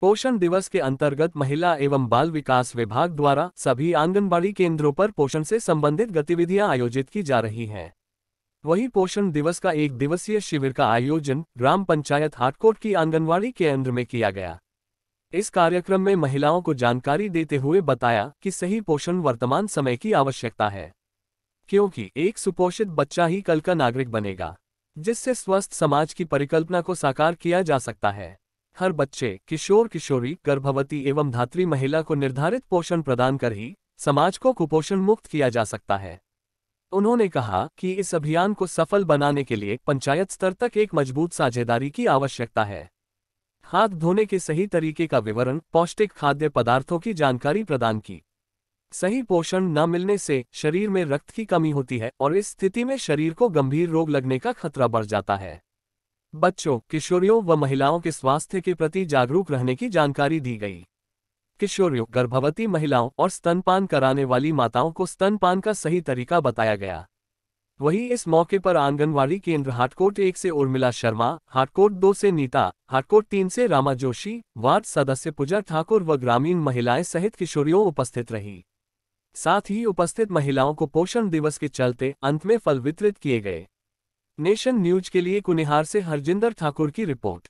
पोषण दिवस के अंतर्गत महिला एवं बाल विकास विभाग द्वारा सभी आंगनबाड़ी केंद्रों पर पोषण से संबंधित गतिविधियां आयोजित की जा रही हैं वहीं पोषण दिवस का एक दिवसीय शिविर का आयोजन ग्राम पंचायत हाटकोट की आंगनबाड़ी केंद्र में किया गया इस कार्यक्रम में महिलाओं को जानकारी देते हुए बताया कि सही पोषण वर्तमान समय की आवश्यकता है क्योंकि एक सुपोषित बच्चा ही कल का नागरिक बनेगा जिससे स्वस्थ समाज की परिकल्पना को साकार किया जा सकता है हर बच्चे किशोर किशोरी गर्भवती एवं धात्री महिला को निर्धारित पोषण प्रदान कर ही समाज को कुपोषण मुक्त किया जा सकता है उन्होंने कहा कि इस अभियान को सफल बनाने के लिए पंचायत स्तर तक एक मजबूत साझेदारी की आवश्यकता है हाथ धोने के सही तरीके का विवरण पौष्टिक खाद्य पदार्थों की जानकारी प्रदान की सही पोषण न मिलने से शरीर में रक्त की कमी होती है और इस स्थिति में शरीर को गंभीर रोग लगने का खतरा बढ़ जाता है बच्चों किशोरियों व महिलाओं के स्वास्थ्य के प्रति जागरूक रहने की जानकारी दी गई किशोरियों गर्भवती महिलाओं और स्तनपान कराने वाली माताओं को स्तनपान का सही तरीका बताया गया वहीं इस मौके पर आंगनवाड़ी केंद्र हाटकोट एक से उर्मिला शर्मा हाटकोट दो से नीता हाटकोट तीन से रामा जोशी वार्ड सदस्य पूजा ठाकुर व ग्रामीण महिलाएं सहित किशोरियों उपस्थित रही साथ ही उपस्थित महिलाओं को पोषण दिवस के चलते अंत में फल वितरित किए गए नेशन न्यूज के लिए कुनिहार से हरजिंदर ठाकुर की रिपोर्ट